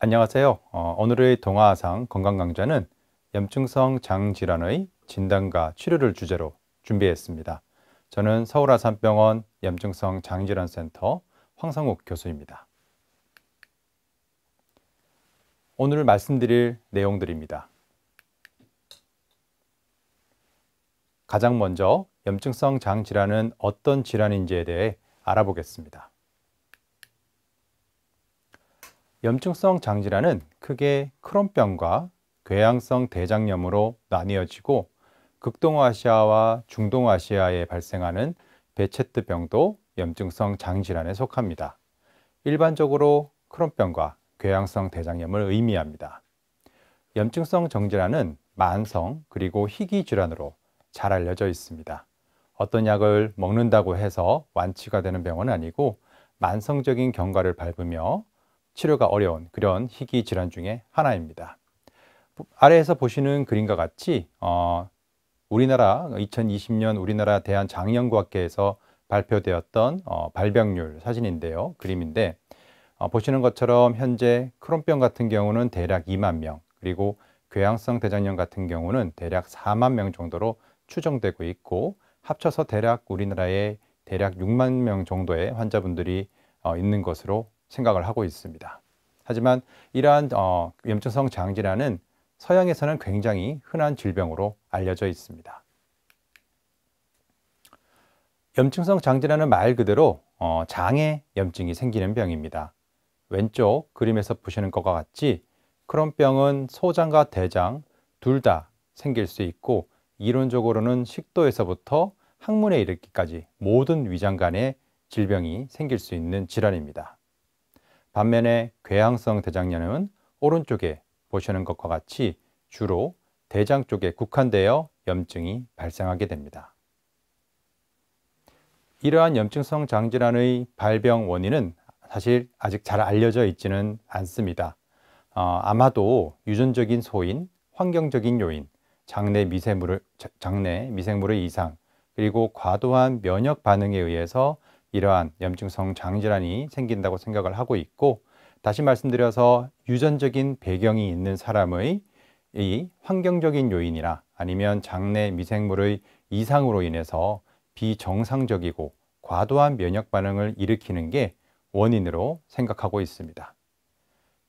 안녕하세요. 어, 오늘의 동화상 건강 강좌는 염증성 장 질환의 진단과 치료를 주제로 준비했습니다. 저는 서울아산병원 염증성 장질환센터 황상욱 교수입니다. 오늘 말씀드릴 내용들입니다. 가장 먼저 염증성 장 질환은 어떤 질환인지에 대해 알아보겠습니다. 염증성 장 질환은 크게 크론병과 궤양성 대장염으로 나뉘어지고 극동아시아와 중동아시아에 발생하는 베체트병도 염증성 장 질환에 속합니다. 일반적으로 크론병과 궤양성 대장염을 의미합니다. 염증성 정질환은 만성 그리고 희귀 질환으로 잘 알려져 있습니다. 어떤 약을 먹는다고 해서 완치가 되는 병은 아니고 만성적인 경과를 밟으며 치료가 어려운 그런 희귀 질환 중에 하나입니다. 아래에서 보시는 그림과 같이 어, 우리나라 2020년 우리나라 대한 장연구학회에서 발표되었던 어, 발병률 사진인데요. 그림인데 어, 보시는 것처럼 현재 크론병 같은 경우는 대략 2만 명 그리고 궤양성 대장염 같은 경우는 대략 4만 명 정도로 추정되고 있고 합쳐서 대략 우리나라에 대략 6만 명 정도의 환자분들이 어, 있는 것으로 생각을 하고 있습니다. 하지만 이러한 어, 염증성 장질환은 서양에서는 굉장히 흔한 질병으로 알려져 있습니다. 염증성 장질환은 말 그대로 어, 장에 염증이 생기는 병입니다. 왼쪽 그림에서 보시는 것과 같이 크론병은 소장과 대장 둘 다 생길 수 있고 이론적으로는 식도에서부터 항문에 이르기까지 모든 위장 간의 질병이 생길 수 있는 질환입니다. 반면에 궤양성 대장염은 오른쪽에 보시는 것과 같이 주로 대장 쪽에 국한되어 염증이 발생하게 됩니다. 이러한 염증성 장질환의 발병 원인은 사실 아직 잘 알려져 있지는 않습니다. 어, 아마도 유전적인 소인, 환경적인 요인, 장내 미생물을 장내 미생물의 이상 그리고 과도한 면역 반응에 의해서 이러한 염증성 장질환이 생긴다고 생각을 하고 있고 다시 말씀드려서 유전적인 배경이 있는 사람의 이 환경적인 요인이나 아니면 장내 미생물의 이상으로 인해서 비정상적이고 과도한 면역 반응을 일으키는 게 원인으로 생각하고 있습니다.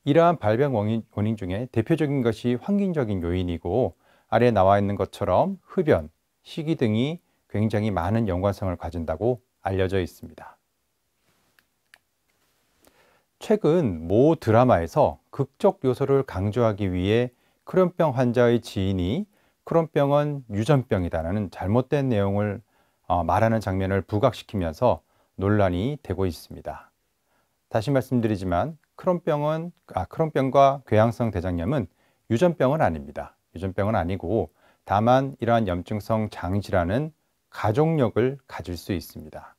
이러한 발병 원인, 원인 중에 대표적인 것이 환경적인 요인이고 아래에 나와 있는 것처럼 흡연, 식이 등이 굉장히 많은 연관성을 가진다고 알려져 있습니다. 최근 모 드라마에서 극적 요소를 강조하기 위해 크론병 환자의 지인이 크론병은 유전병이다라는 잘못된 내용을 어, 말하는 장면을 부각시키면서 논란이 되고 있습니다. 다시 말씀드리지만 크론병은 아 크론병과 궤양성 대장염은 유전병은 아닙니다. 유전병은 아니고 다만 이러한 염증성 장질환은 가족력을 가질 수 있습니다.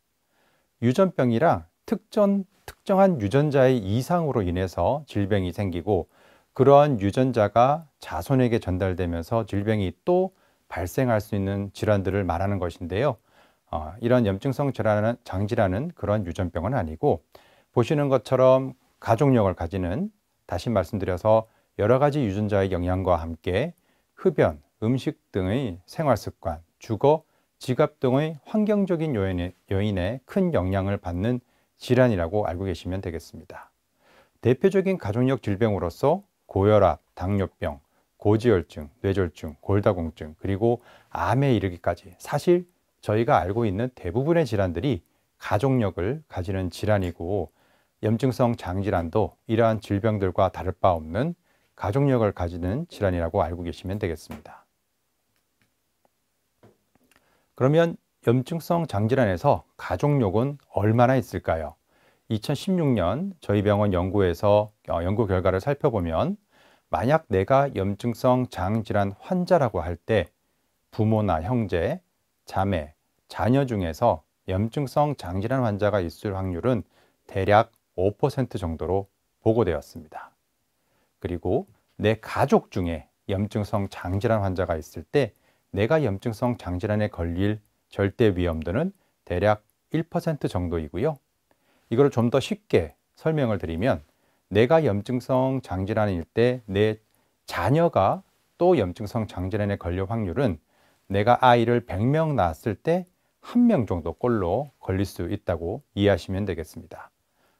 유전병이라 특정, 특정한 유전자의 이상으로 인해서 질병이 생기고 그러한 유전자가 자손에게 전달되면서 질병이 또 발생할 수 있는 질환들을 말하는 것인데요. 어, 이런 염증성 질환은, 장질환은 그런 유전병은 아니고 보시는 것처럼 가족력을 가지는 다시 말씀드려서 여러 가지 유전자의 영향과 함께 흡연, 음식 등의 생활 습관, 주거, 지갑 등의 환경적인 요인에, 요인에 큰 영향을 받는 질환이라고 알고 계시면 되겠습니다. 대표적인 가족력 질병으로서 고혈압, 당뇨병, 고지혈증, 뇌졸중, 골다공증, 그리고 암에 이르기까지 사실 저희가 알고 있는 대부분의 질환들이 가족력을 가지는 질환이고 염증성 장질환도 이러한 질병들과 다를 바 없는 가족력을 가지는 질환이라고 알고 계시면 되겠습니다. 그러면 염증성 장질환에서 가족력은 얼마나 있을까요? 2016년 저희 병원 연구에서 어, 연구 결과를 살펴보면 만약 내가 염증성 장질환 환자라고 할 때 부모나 형제, 자매, 자녀 중에서 염증성 장질환 환자가 있을 확률은 대략 5% 정도로 보고되었습니다. 그리고 내 가족 중에 염증성 장질환 환자가 있을 때 내가 염증성 장질환에 걸릴 절대 위험도는 대략 1% 정도이고요. 이걸 좀 더 쉽게 설명을 드리면 내가 염증성 장질환일 때 내 자녀가 또 염증성 장질환에 걸릴 확률은 내가 아이를 100명 낳았을 때 1명 정도 꼴로 걸릴 수 있다고 이해하시면 되겠습니다.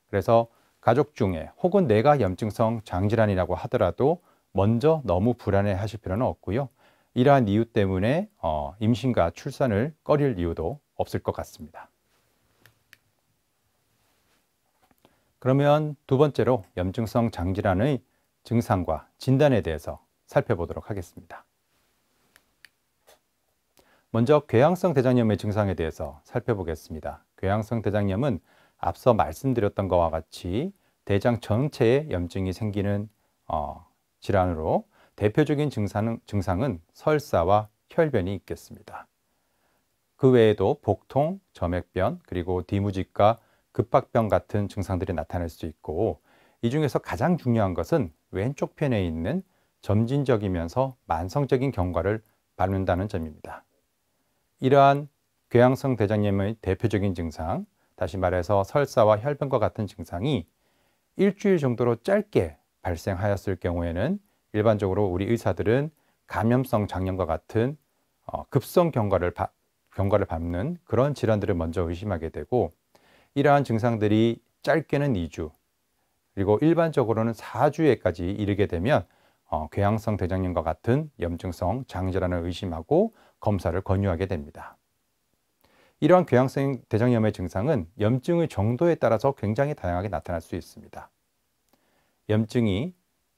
그래서 가족 중에 혹은 내가 염증성 장질환이라고 하더라도 먼저 너무 불안해 하실 필요는 없고요. 이러한 이유 때문에 어, 임신과 출산을 꺼릴 이유도 없을 것 같습니다. 그러면 두 번째로 염증성 장질환의 증상과 진단에 대해서 살펴보도록 하겠습니다. 먼저 궤양성 대장염의 증상에 대해서 살펴보겠습니다. 궤양성 대장염은 앞서 말씀드렸던 것과 같이 대장 전체에 염증이 생기는 어, 질환으로 대표적인 증상은, 증상은 설사와 혈변이 있겠습니다. 그 외에도 복통, 점액변, 그리고 디무직과 급박병 같은 증상들이 나타날 수 있고 이 중에서 가장 중요한 것은 왼쪽 편에 있는 점진적이면서 만성적인 경과를 밟는다는 점입니다. 이러한 궤양성 대장염의 대표적인 증상, 다시 말해서 설사와 혈병과 같은 증상이 일주일 정도로 짧게 발생하였을 경우에는 일반적으로 우리 의사들은 감염성 장염과 같은 어, 급성 경과를, 바, 경과를 밟는 그런 질환들을 먼저 의심하게 되고 이러한 증상들이 짧게는 2주 그리고 일반적으로는 4주에까지 이르게 되면 어, 궤양성 대장염과 같은 염증성 장질환을 의심하고 검사를 권유하게 됩니다. 이러한 궤양성 대장염의 증상은 염증의 정도에 따라서 굉장히 다양하게 나타날 수 있습니다. 염증이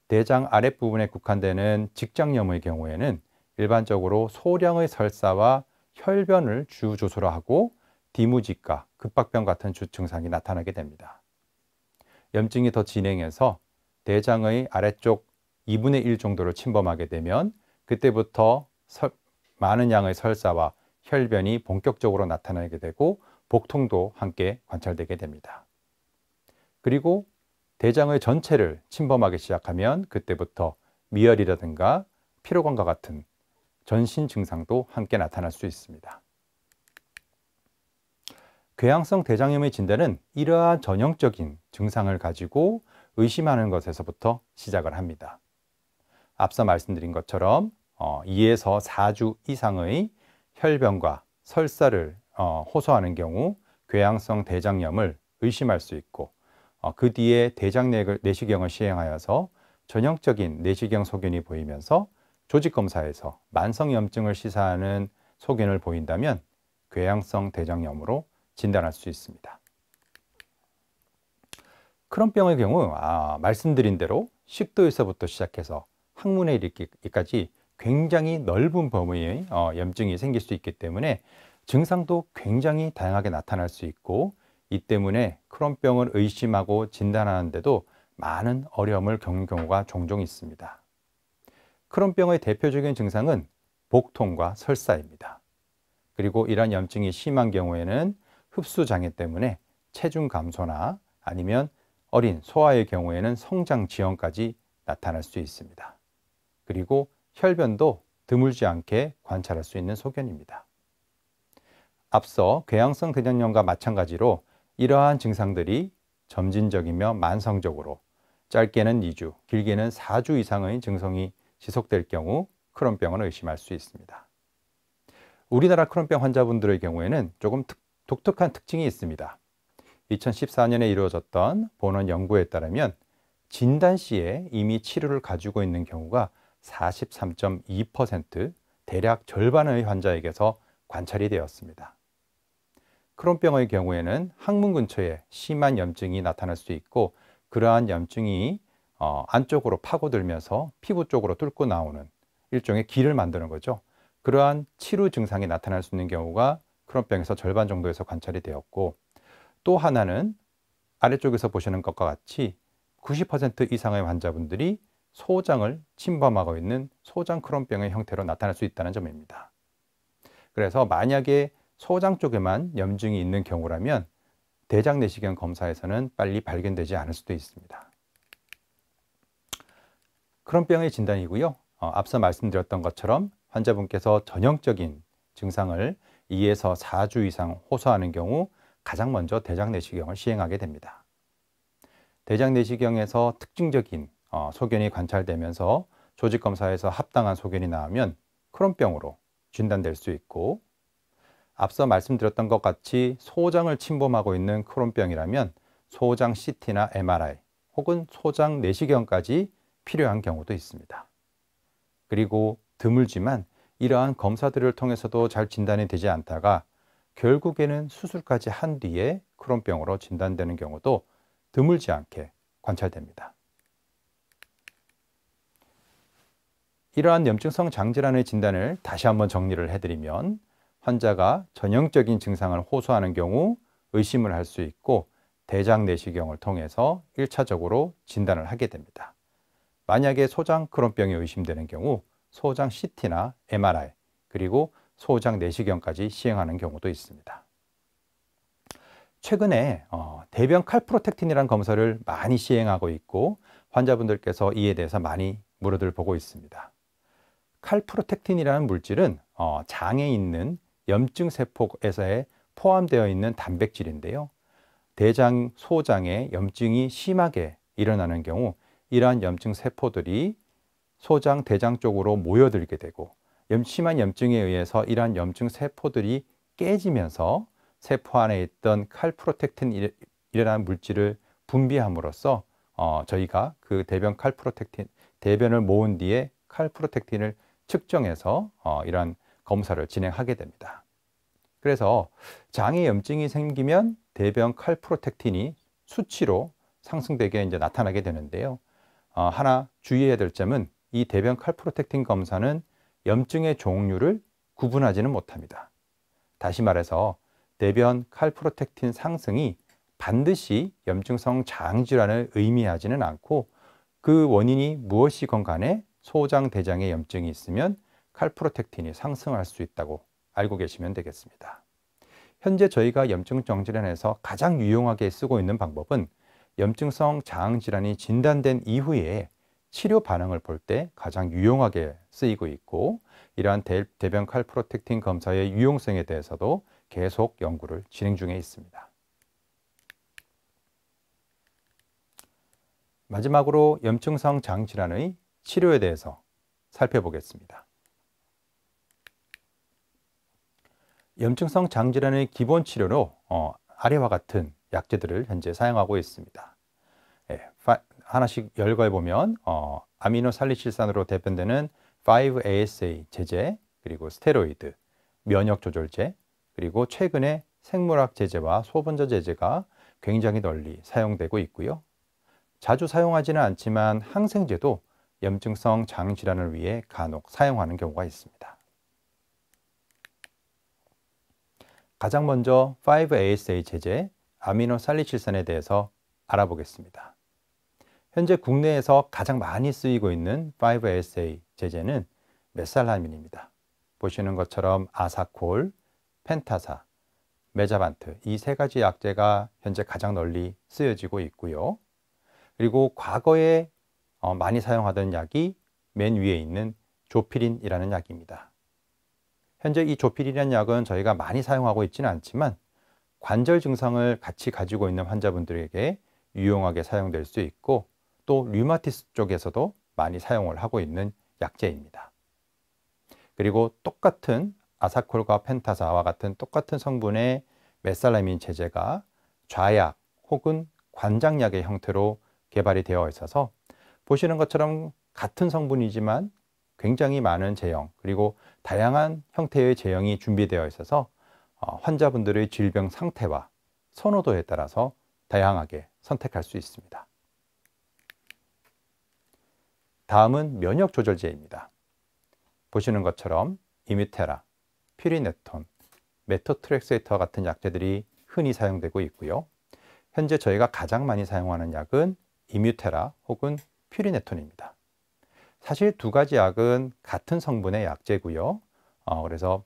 대장 아랫부분에 국한되는 직장염의 경우에는 일반적으로 소량의 설사와 혈변을 주 조소로 하고 디무지과, 급박병 같은 주 증상이 나타나게 됩니다. 염증이 더 진행해서 대장의 아래쪽 2분의 1 정도를 침범하게 되면 그때부터 설, 많은 양의 설사와 혈변이 본격적으로 나타나게 되고 복통도 함께 관찰되게 됩니다. 그리고 대장의 전체를 침범하기 시작하면 그때부터 미열이라든가 피로감과 같은 전신 증상도 함께 나타날 수 있습니다. 궤양성 대장염의 진단은 이러한 전형적인 증상을 가지고 의심하는 것에서부터 시작을 합니다. 앞서 말씀드린 것처럼 2에서 어, 4주 이상의 혈병과 설사를 어, 호소하는 경우 궤양성 대장염을 의심할 수 있고 어, 그 뒤에 대장 내시경을 시행하여서 전형적인 내시경 소견이 보이면서 조직 검사에서 만성 염증을 시사하는 소견을 보인다면 궤양성 대장염으로 진단할 수 있습니다. 크론병의 경우 아, 말씀드린 대로 식도에서부터 시작해서 항문에 이르기까지 굉장히 넓은 범위의 어, 염증이 생길 수 있기 때문에 증상도 굉장히 다양하게 나타날 수 있고 이 때문에 크론병을 의심하고 진단하는데도 많은 어려움을 겪는 경우가 종종 있습니다. 크론병의 대표적인 증상은 복통과 설사입니다. 그리고 이러 염증이 심한 경우에는 흡수 장애 때문에 체중 감소나 아니면 어린 소아의 경우에는 성장 지연까지 나타날 수 있습니다. 그리고 혈변도 드물지 않게 관찰할 수 있는 소견입니다. 앞서 궤양성 대장염과 마찬가지로 이러한 증상들이 점진적이며 만성적으로 짧게는 2주, 길게는 4주 이상의 증상이 지속될 경우 크론병을 의심할 수 있습니다. 우리나라 크론병 환자분들의 경우에는 조금 특, 독특한 특징이 있습니다. 2014년에 이루어졌던 본원 연구에 따르면 진단 시에 이미 치료를 가지고 있는 경우가 43.2% 대략 절반의 환자에게서 관찰이 되었습니다. 크론병의 경우에는 항문 근처에 심한 염증이 나타날 수 있고 그러한 염증이 어, 안쪽으로 파고들면서 피부 쪽으로 뚫고 나오는 일종의 길을 만드는 거죠. 그러한 치루 증상이 나타날 수 있는 경우가 크론병에서 절반 정도에서 관찰이 되었고 또 하나는 아래쪽에서 보시는 것과 같이 90% 이상의 환자분들이 소장을 침범하고 있는 소장 크론병의 형태로 나타날 수 있다는 점입니다. 그래서 만약에 소장 쪽에만 염증이 있는 경우라면 대장 내시경 검사에서는 빨리 발견되지 않을 수도 있습니다. 크론병의 진단이고요. 어, 앞서 말씀드렸던 것처럼 환자분께서 전형적인 증상을 2에서 4주 이상 호소하는 경우 가장 먼저 대장 내시경을 시행하게 됩니다. 대장 내시경에서 특징적인 어, 소견이 관찰되면서 조직 검사에서 합당한 소견이 나오면 크론병으로 진단될 수 있고 앞서 말씀드렸던 것 같이 소장을 침범하고 있는 크론병이라면 소장 CT나 MRI 혹은 소장 내시경까지 필요한 경우도 있습니다. 그리고 드물지만 이러한 검사들을 통해서도 잘 진단이 되지 않다가 결국에는 수술까지 한 뒤에 크론병으로 진단되는 경우도 드물지 않게 관찰됩니다. 이러한 염증성 장질환의 진단을 다시 한번 정리를 해드리면 환자가 전형적인 증상을 호소하는 경우 의심을 할 수 있고 대장 내시경을 통해서 1차적으로 진단을 하게 됩니다. 만약에 소장 크론병이 의심되는 경우 소장 CT나 MRI 그리고 소장 내시경까지 시행하는 경우도 있습니다. 최근에 어, 대변 칼프로텍틴이라는 검사를 많이 시행하고 있고 환자분들께서 이에 대해서 많이 물어들 보고 있습니다. 칼프로텍틴이라는 물질은 어, 장에 있는 염증 세포에서에 포함되어 있는 단백질인데요. 대장, 소장에 염증이 심하게 일어나는 경우 이러한 염증 세포들이 소장, 대장 쪽으로 모여들게 되고 심한 염증에 의해서 이러한 염증 세포들이 깨지면서 세포 안에 있던 칼프로텍틴이라는 물질을 분비함으로써 어, 저희가 그 대변 칼프로텍틴, 대변을 모은 뒤에 칼프로텍틴을 측정해서 어, 이러한 검사를 진행하게 됩니다. 그래서 장에 염증이 생기면 대변 칼프로텍틴이 수치로 상승되게 이제 나타나게 되는데요. 어, 하나 주의해야 될 점은 이 대변 칼프로텍틴 검사는 염증의 종류를 구분하지는 못합니다. 다시 말해서 대변 칼프로텍틴 상승이 반드시 염증성 장질환을 의미하지는 않고 그 원인이 무엇이건 간에 소장 대장에 염증이 있으면 칼프로텍틴이 상승할 수 있다고 알고 계시면 되겠습니다. 현재 저희가 염증성 질환에서 가장 유용하게 쓰고 있는 방법은 염증성 자 질환이 진단된 이후에 치료 반응을 볼 때 가장 유용하게 쓰이고 있고 이러한 대, 변 칼프로텍틴 검사의 유용성에 대해서도 계속 연구를 진행 중에 있습니다. 마지막으로 염증성 장질환의 치료에 대해서 살펴보겠습니다. 염증성 장질환의 기본 치료로 어, 아래와 같은 약제들을 현재 사용하고 있습니다. 예, 파, 하나씩 열거해 보면 어, 아미노살리실산으로 대변되는 5-ASA 제제, 그리고 스테로이드, 면역 조절제, 그리고 최근에 생물학 제제와 소분자 제제가 굉장히 널리 사용되고 있고요. 자주 사용하지는 않지만 항생제도 염증성 장 질환을 위해 간혹 사용하는 경우가 있습니다. 가장 먼저 5-ASA 제제 아미노살리실산에 대해서 알아보겠습니다. 현재 국내에서 가장 많이 쓰이고 있는 5-ASA 제제는 메살라민입니다. 보시는 것처럼 아사콜, 펜타사, 메자반트 이 세 가지 약제가 현재 가장 널리 쓰여지고 있고요. 그리고 과거에 어, 많이 사용하던 약이 맨 위에 있는 조피린이라는 약입니다. 현재 이 조피린이라는 약은 저희가 많이 사용하고 있지는 않지만 관절 증상을 같이 가지고 있는 환자분들에게 유용하게 사용될 수 있고 또 류마티스 쪽에서도 많이 사용을 하고 있는 약제입니다. 그리고 똑같은 아사콜과 펜타사와 같은 똑같은 성분의 메살라민 제제가 좌약 혹은 관장약의 형태로 개발이 되어 있어서 보시는 것처럼 같은 성분이지만 굉장히 많은 제형 그리고 다양한 형태의 제형이 준비되어 있어서 어, 환자분들의 질병 상태와 선호도에 따라서 다양하게 선택할 수 있습니다. 다음은 면역 조절제입니다. 보시는 것처럼 이뮤테라, 피리네톤, 메토트렉세이터 같은 약제들이 흔히 사용되고 있고요. 현재 저희가 가장 많이 사용하는 약은 이뮤테라 혹은 퓨리네톤입니다. 사실 두 가지 약은 같은 성분의 약제고요. 어, 그래서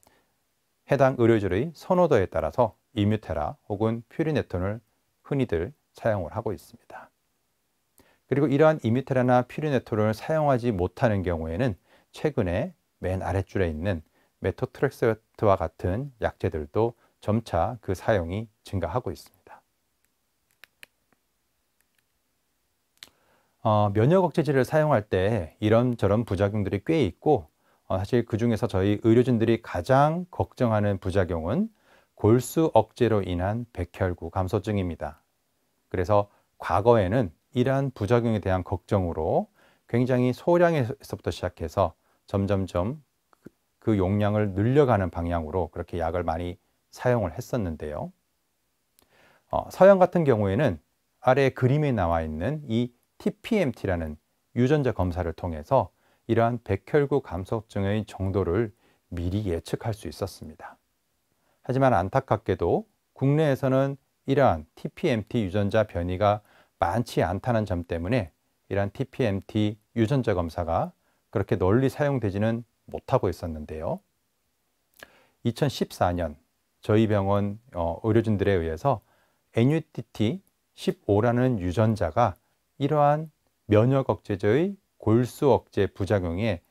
해당 의료질의 선호도에 따라서 이뮤테라 혹은 퓨리네톤을 흔히들 사용을 하고 있습니다. 그리고 이러한 이뮤테라나 퓨리네톤을 사용하지 못하는 경우에는 최근에 맨 아랫줄에 있는 메토트렉세트와 같은 약제들도 점차 그 사용이 증가하고 있습니다. 어, 면역 억제제를 사용할 때 이런저런 부작용들이 꽤 있고 어, 사실 그 중에서 저희 의료진들이 가장 걱정하는 부작용은 골수 억제로 인한 백혈구 감소증입니다. 그래서 과거에는 이러한 부작용에 대한 걱정으로 굉장히 소량에서부터 시작해서 점점점 그, 그 용량을 늘려가는 방향으로 그렇게 약을 많이 사용을 했었는데요. 어, 서양 같은 경우에는 아래 그림에 나와 있는 이 TPMT라는 유전자 검사를 통해서 이러한 백혈구 감소증의 정도를 미리 예측할 수 있었습니다. 하지만 안타깝게도 국내에서는 이러한 TPMT 유전자 변이가 많지 않다는 점 때문에 이러한 TPMT 유전자 검사가 그렇게 널리 사용되지는 못하고 있었는데요. 2014년 저희 병원 어, 의료진들에 의해서 NUTT 15라는 유전자가 이러한 면역 억제제의 골수 억제 부작용에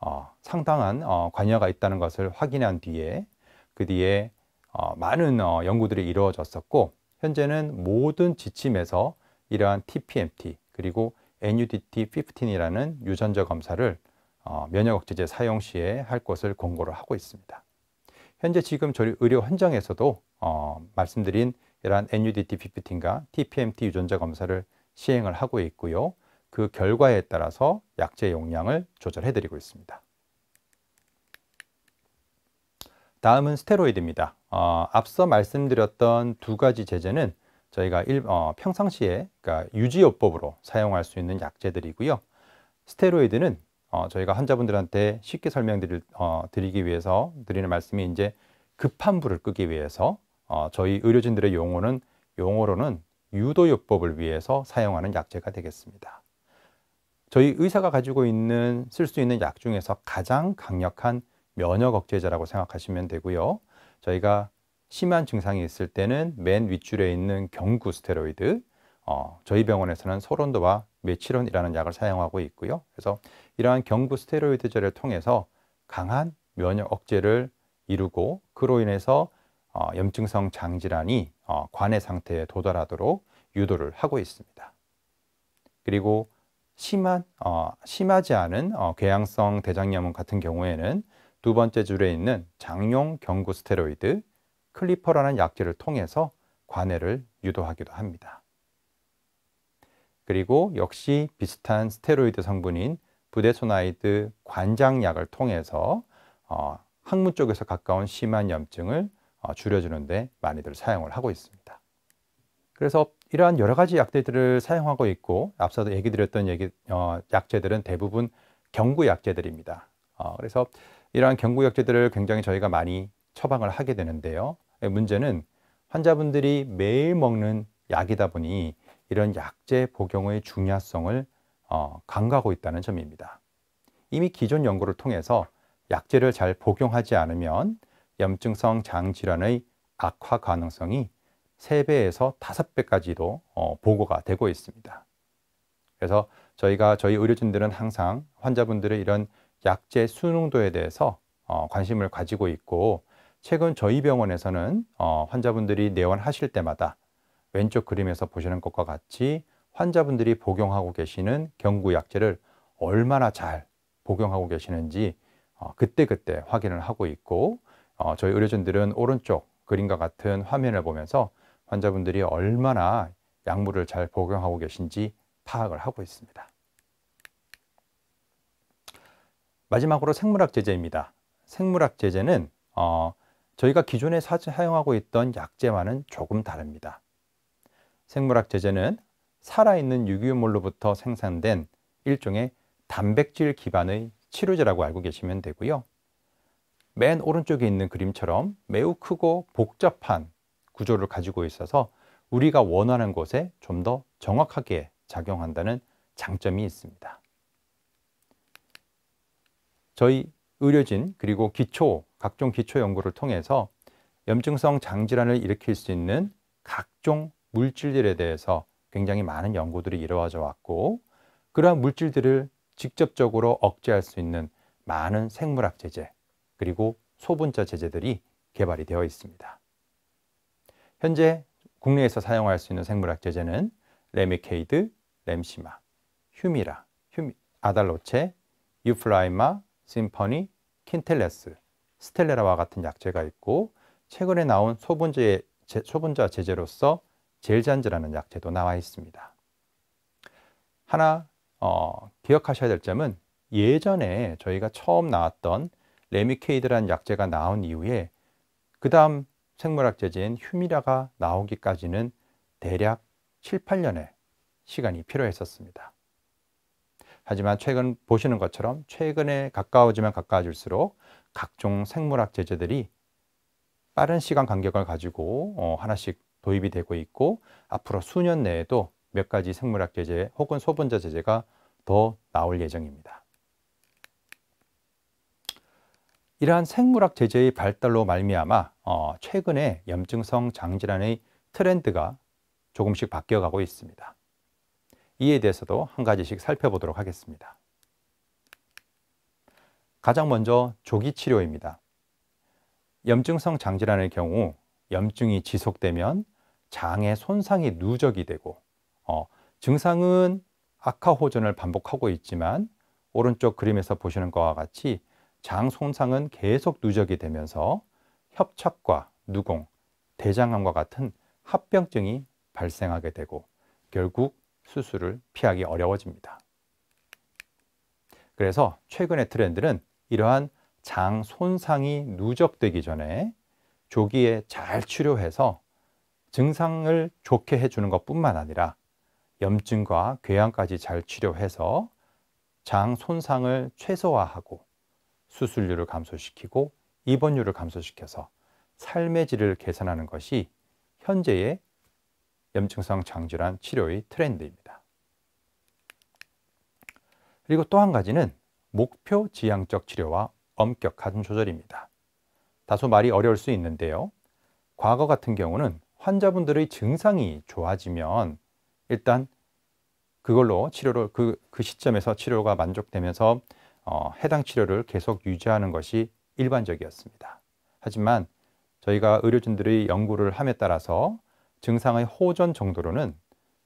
어, 상당한 어, 관여가 있다는 것을 확인한 뒤에 그 뒤에 어, 많은 어, 연구들이 이루어졌었고 현재는 모든 지침에서 이러한 TPMT 그리고 NUDT15이라는 유전자 검사를 어, 면역 억제제 사용 시에 할 것을 권고를 하고 있습니다. 현재 지금 저희 의료 현장에서도 어, 말씀드린 이러한 NUDT15과 TPMT 유전자 검사를 시행을 하고 있고요. 그 결과에 따라서 약제 용량을 조절해 드리고 있습니다. 다음은 스테로이드입니다. 어, 앞서 말씀드렸던 두 가지 제제는 저희가 일, 어, 평상시에 그러니까 유지요법으로 사용할 수 있는 약제들이고요. 스테로이드는 어, 저희가 환자분들한테 쉽게 설명드리기 어, 위해서 드리는 말씀이 이제 급한 불을 끄기 위해서 어, 저희 의료진들의 용어는 용어로는 유도요법을 위해서 사용하는 약재가 되겠습니다. 저희 의사가 가지고 있는 쓸 수 있는 약 중에서 가장 강력한 면역 억제제라고 생각하시면 되고요. 저희가 심한 증상이 있을 때는 맨 윗줄에 있는 경구 스테로이드, 어, 저희 병원에서는 소론도와 메칠론이라는 약을 사용하고 있고요. 그래서 이러한 경구 스테로이드제를 통해서 강한 면역 억제를 이루고 그로 인해서 어, 염증성 장질환이 어, 관해 상태에 도달하도록 유도를 하고 있습니다. 그리고 심한 어, 심하지 않은 어, 궤양성 대장염 같은 경우에는 두 번째 줄에 있는 장용 경구 스테로이드 클리퍼라는 약제를 통해서 관해를 유도하기도 합니다. 그리고 역시 비슷한 스테로이드 성분인 부데소나이드 관장약을 통해서 어, 항문 쪽에서 가까운 심한 염증을 어, 줄여주는데 많이들 사용을 하고 있습니다. 그래서 이러한 여러 가지 약제들을 사용하고 있고 앞서도 얘기 드렸던 얘기, 어, 약제들은 대부분 경구 약제들입니다. 어, 그래서 이러한 경구 약제들을 굉장히 저희가 많이 처방을 하게 되는데요. 예, 문제는 환자분들이 매일 먹는 약이다 보니 이런 약제 복용의 중요성을 어, 간과하고 있다는 점입니다. 이미 기존 연구를 통해서 약제를 잘 복용하지 않으면 염증성 장 질환의 악화 가능성이 세배에서 다섯 배까지도 어, 보고가 되고 있습니다. 그래서 저희가 저희 의료진들은 항상 환자분들의 이런 약제 수능도에 대해서 어, 관심을 가지고 있고 최근 저희 병원에서는 어, 환자분들이 내원하실 때마다 왼쪽 그림에서 보시는 것과 같이 환자분들이 복용하고 계시는 경구약제를 얼마나 잘 복용하고 계시는지 그때 그때 확인을 하고 있고 어, 저희 의료진들은 오른쪽 그림과 같은 화면을 보면서 환자분들이 얼마나 약물을 잘 복용하고 계신지 파악을 하고 있습니다. 마지막으로 생물학 제재입니다 생물학 제재는 어, 저희가 기존에 사용하고 있던 약제와는 조금 다릅니다. 생물학 제재는 살아있는 유기물로부터 생산된 일종의 단백질 기반의 치료제라고 알고 계시면 되고요. 맨 오른쪽에 있는 그림처럼 매우 크고 복잡한 구조를 가지고 있어서 우리가 원하는 곳에 좀 더 정확하게 작용한다는 장점이 있습니다. 저희 의료진 그리고 기초, 각종 기초 연구를 통해서 염증성 장질환을 일으킬 수 있는 각종 물질들에 대해서 굉장히 많은 연구들이 이루어져 왔고 그러한 물질들을 직접적으로 억제할 수 있는 많은 생물학 제제, 그리고 소분자 제재들이 개발이 되어 있습니다. 현재 국내에서 사용할 수 있는 생물학 제제는 레미케이드, 램시마, 휴미라, 휴미, 아달로체, 유플라이마, 심퍼니, 킨텔레스, 스텔레라와 같은 약재가 있고 최근에 나온 소분제, 제, 소분자 제제로서 젤잔즈라는 약재도 나와 있습니다. 하나 어, 기억하셔야 될 점은 예전에 저희가 처음 나왔던 레미케이드란 약재가 나온 이후에 그 다음 생물학제제인 휴미라가 나오기까지는 대략 7, 8년의 시간이 필요했었습니다. 하지만 최근 보시는 것처럼 최근에 가까워지면 가까워질수록 각종 생물학 제재들이 빠른 시간 간격을 가지고 어, 하나씩 도입이 되고 있고 앞으로 수년 내에도 몇 가지 생물학 제재 혹은 소분자 제재가 더 나올 예정입니다. 이러한 생물학 제재의 발달로 말미암아 어, 최근에 염증성 장질환의 트렌드가 조금씩 바뀌어가고 있습니다. 이에 대해서도 한 가지씩 살펴보도록 하겠습니다. 가장 먼저 조기 치료입니다. 염증성 장질환의 경우 염증이 지속되면 장의 손상이 누적이 되고 어, 증상은 악화 호전을 반복하고 있지만 오른쪽 그림에서 보시는 것과 같이 장 손상은 계속 누적이 되면서 협착과 누공, 대장암과 같은 합병증이 발생하게 되고 결국 수술을 피하기 어려워집니다. 그래서 최근의 트렌드는 이러한 장 손상이 누적되기 전에 조기에 잘 치료해서 증상을 좋게 해주는 것 뿐만 아니라 염증과 궤양까지 잘 치료해서 장 손상을 최소화하고 수술료를 감소시키고 입원료를 감소시켜서 삶의 질을 개선하는 것이 현재의 염증성 장질환 치료의 트렌드입니다. 그리고 또 한 가지는 목표 지향적 치료와 엄격한 조절입니다. 다소 말이 어려울 수 있는데요. 과거 같은 경우는 환자분들의 증상이 좋아지면 일단 그걸로 치료를 그, 그 시점에서 치료가 만족되면서 어, 해당 치료를 계속 유지하는 것이 일반적이었습니다. 하지만 저희가 의료진들의 연구를 함에 따라서 증상의 호전 정도로는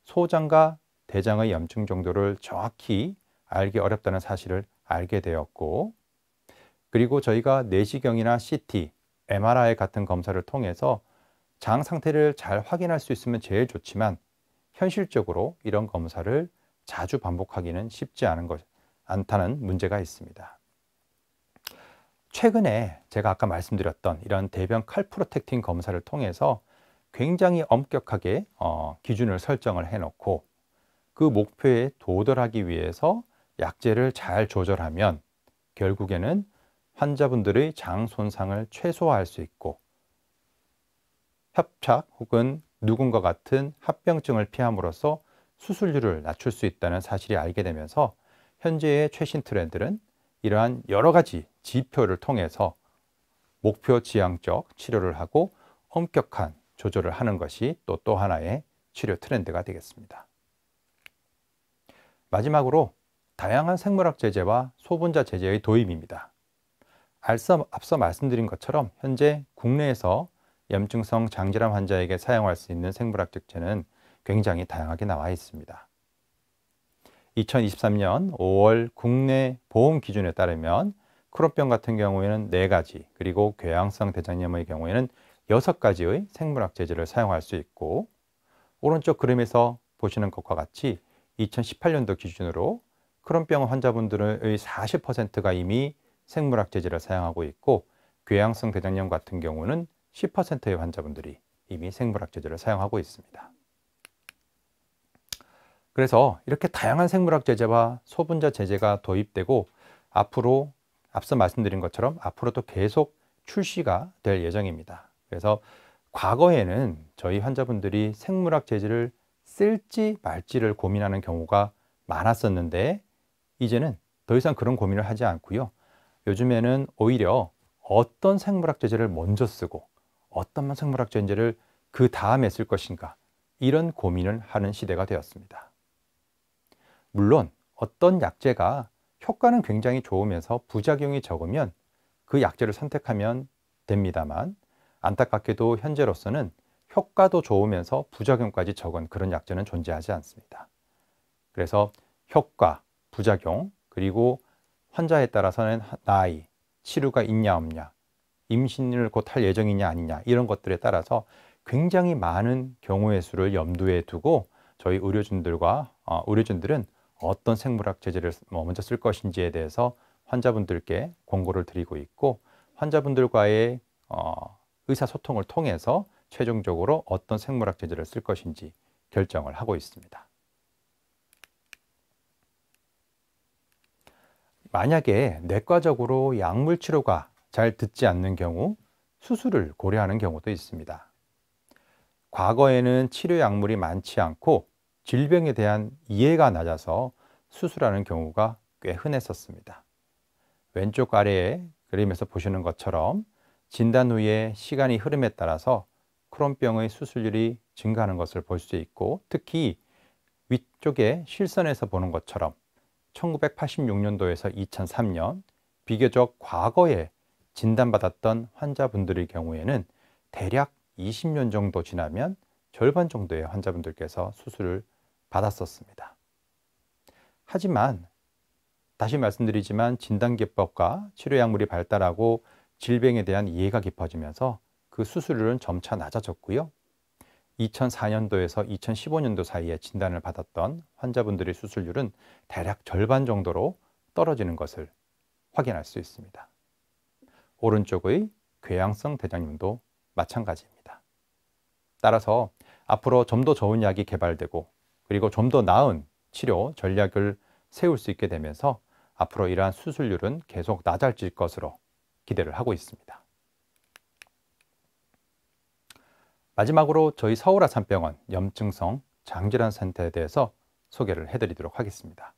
소장과 대장의 염증 정도를 정확히 알기 어렵다는 사실을 알게 되었고 그리고 저희가 내시경이나 CT, MRI 같은 검사를 통해서 장 상태를 잘 확인할 수 있으면 제일 좋지만 현실적으로 이런 검사를 자주 반복하기는 쉽지 않은 것, 않다는 문제가 있습니다. 최근에 제가 아까 말씀드렸던 이런 대변 칼프로텍틴 검사를 통해서 굉장히 엄격하게 어, 기준을 설정을 해놓고 그 목표에 도달하기 위해서 약제를 잘 조절하면 결국에는 환자분들의 장 손상을 최소화할 수 있고 협착 혹은 누군가 같은 합병증을 피함으로써 수술률을 낮출 수 있다는 사실이 알게 되면서 현재의 최신 트렌드는 이러한 여러 가지 지표를 통해서 목표 지향적 치료를 하고 엄격한 조절을 하는 것이 또 또 하나의 치료 트렌드가 되겠습니다. 마지막으로 다양한 생물학 제재와 소분자 제재의 도입입니다. 앞서, 말씀드린 것처럼 현재 국내에서 염증성 장질환 환자에게 사용할 수 있는 생물학 제는 굉장히 다양하게 나와 있습니다. 2023년 5월 국내 보험 기준에 따르면 크롭병 같은 경우에는 4가지 그리고 궤양성 대장염의 경우에는 6가지의 생물학 제제를 사용할 수 있고 오른쪽 그림에서 보시는 것과 같이 2018년도 기준으로 크론병 환자분들의 40%가 이미 생물학 제제를 사용하고 있고 궤양성 대장염 같은 경우는 10%의 환자분들이 이미 생물학 제제를 사용하고 있습니다. 그래서 이렇게 다양한 생물학 제재와 소분자 제재가 도입되고 앞으로 앞서 말씀드린 것처럼 앞으로도 계속 출시가 될 예정입니다. 그래서 과거에는 저희 환자분들이 생물학 제재를 쓸지 말지를 고민하는 경우가 많았었는데 이제는 더 이상 그런 고민을 하지 않고요. 요즘에는 오히려 어떤 생물학 제재를 먼저 쓰고 어떤 생물학 제재를 그 다음에 쓸 것인가 이런 고민을 하는 시대가 되었습니다. 물론 어떤 약제가 효과는 굉장히 좋으면서 부작용이 적으면 그 약제를 선택하면 됩니다만 안타깝게도 현재로서는 효과도 좋으면서 부작용까지 적은 그런 약제는 존재하지 않습니다. 그래서 효과, 부작용, 그리고 환자에 따라서는 나이, 치료가 있냐 없냐, 임신을 곧 할 예정이냐 아니냐 이런 것들에 따라서 굉장히 많은 경우의 수를 염두에 두고 저희 의료진들과 어, 의료진들은 어떤 생물학 제재를 뭐 먼저 쓸 것인지에 대해서 환자분들께 권고를 드리고 있고 환자분들과의 어, 의사소통을 통해서 최종적으로 어떤 생물학 제재를쓸 것인지 결정을 하고 있습니다. 만약에 내과적으로 약물 치료가 잘 듣지 않는 경우 수술을 고려하는 경우도 있습니다. 과거에는 치료 약물이 많지 않고 질병에 대한 이해가 낮아서 수술하는 경우가 꽤 흔했었습니다. 왼쪽 아래에 그림에서 보시는 것처럼 진단 후에 시간이 흐름에 따라서 크론병의 수술률이 증가하는 것을 볼 수 있고 특히 위쪽에 실선에서 보는 것처럼 1986년도에서 2003년 비교적 과거에 진단받았던 환자분들의 경우에는 대략 20년 정도 지나면 절반 정도의 환자분들께서 수술을 받았었습니다. 하지만 다시 말씀드리지만 진단 기법과 치료 약물이 발달하고 질병에 대한 이해가 깊어지면서 그 수술률은 점차 낮아졌고요. 2004년도에서 2015년도 사이에 진단을 받았던 환자분들의 수술률은 대략 절반 정도로 떨어지는 것을 확인할 수 있습니다. 오른쪽의 궤양성 대장염도 마찬가지입니다. 따라서 앞으로 좀 더 좋은 약이 개발되고 그리고 좀 더 나은 치료 전략을 세울 수 있게 되면서 앞으로 이러한 수술률은 계속 낮아질 것으로 기대를 하고 있습니다. 마지막으로 저희 서울아산병원 염증성 장질환 센터에 대해서 소개를 해드리도록 하겠습니다.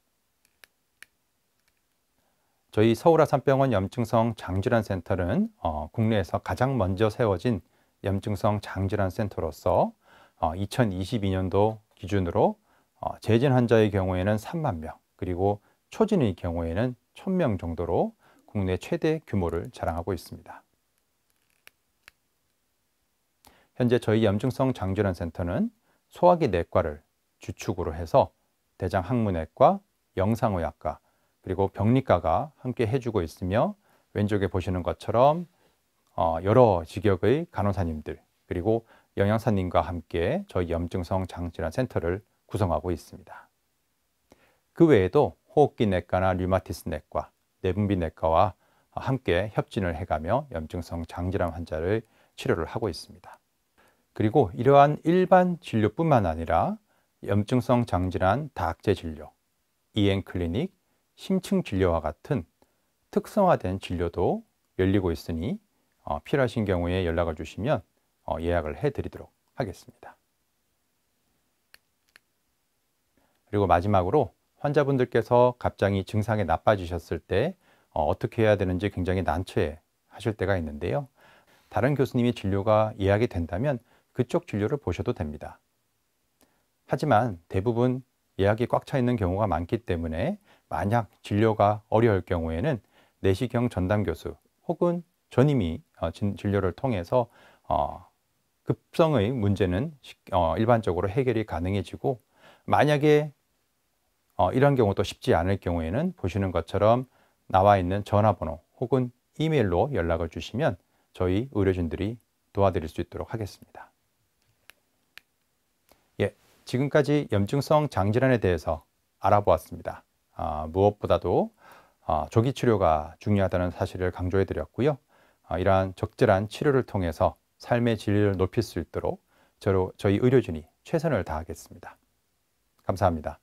저희 서울아산병원 염증성 장질환 센터는 어, 국내에서 가장 먼저 세워진 염증성 장질환 센터로서 2022년도 어, 기준으로 어, 재진 환자의 경우에는 3만 명, 그리고 초진의 경우에는 1000명 정도로 국내 최대 규모를 자랑하고 있습니다. 현재 저희 염증성 장질환 센터는 소화기 내과를 주축으로 해서 대장 항문외과, 영상의학과, 그리고 병리과가 함께 해주고 있으며 왼쪽에 보시는 것처럼 어, 여러 직역의 간호사님들 그리고 영양사님과 함께 저희 염증성 장질환 센터를 구성하고 있습니다. 그 외에도 호흡기 내과나 류마티스 내과, 내분비 내과와 함께 협진을 해가며 염증성 장질환 환자를 치료를 하고 있습니다. 그리고 이러한 일반 진료뿐만 아니라 염증성 장질환 다학제 진료, 이엔 클리닉, 심층 진료와 같은 특성화된 진료도 열리고 있으니 어, 필요하신 경우에 연락을 주시면 어, 예약을 해드리도록 하겠습니다. 그리고 마지막으로 환자분들께서 갑자기 증상이 나빠지셨을 때 어, 떻게 해야 되는지 굉장히 난처해 하실 때가 있는데요. 다른 교수님이 진료가 예약이 된다면 그쪽 진료를 보셔도 됩니다. 하지만 대부분 예약이 꽉 차 있는 경우가 많기 때문에 만약 진료가 어려울 경우에는 내시경 전담 교수 혹은 전임이 어, 진, 진료를 통해서 어, 급성의 문제는 어, 일반적으로 해결이 가능해지고 만약에 어, 이런 경우도 쉽지 않을 경우에는 보시는 것처럼 나와 있는 전화번호 혹은 이메일로 연락을 주시면 저희 의료진들이 도와드릴 수 있도록 하겠습니다. 예, 지금까지 염증성 장질환에 대해서 알아보았습니다. 아, 무엇보다도 아, 조기 치료가 중요하다는 사실을 강조해 드렸고요. 아, 이러한 적절한 치료를 통해서 삶의 질을 높일 수 있도록 저희 의료진이 최선을 다하겠습니다. 감사합니다.